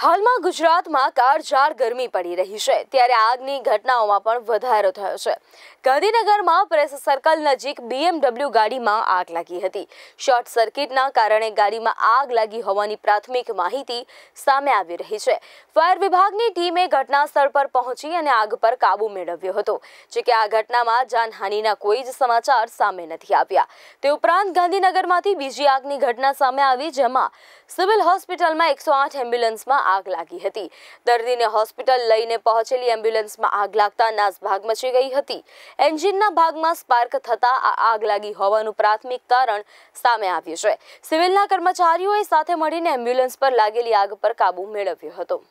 હાલમાં ગુજરાતમાં કાળઝાળ ગરમી પડી રહી છે ત્યારે આગની ઘટનાઓમાં પણ વધારો થયો છે ગાંધીનગરમાં પ્રેસ સર્કલ નજીક બીએમડબલ્યુ ગાડીમાં આગ લાગી હતી શોર્ટ સર્કિટના કારણે ગાડીમાં આગ લાગી હોવાની પ્રાથમિક માહિતી સામે આવી રહી છે ફાયર વિભાગની ટીમે ઘટના સ્થળ પર પહોંચી અને આગ પર કાબુ મેળવ્યો હતો કે આ ઘટનામાં જાનહાનિના કોઈ જ સમાચાર સામે નથી આવ્યા તે ઉપરાંત ગાંધીનગરમાંથી બીજી આગની ઘટના સામે આવી જેમાં સિવિલ હોસ્પિટલમાં એકસો આઠ એમ્બ્યુલન્સમાં આગ લાગી હતી દર્દીને હોસ્પિટલ લઈને પહોંચેલી એમ્બ્યુલન્સમાં આગ લાગતા નાસભાગ મચી ગઈ હતી એન્જિનના ભાગમાં સ્પાર્ક થતાં આ આગ લાગી હોવાનું પ્રાથમિક કારણ સામે આવ્યું છે સિવિલના કર્મચારીઓએ સાથે મળીને એમ્બ્યુલન્સ પર લાગેલી આગ પર કાબુ મેળવ્યો હતો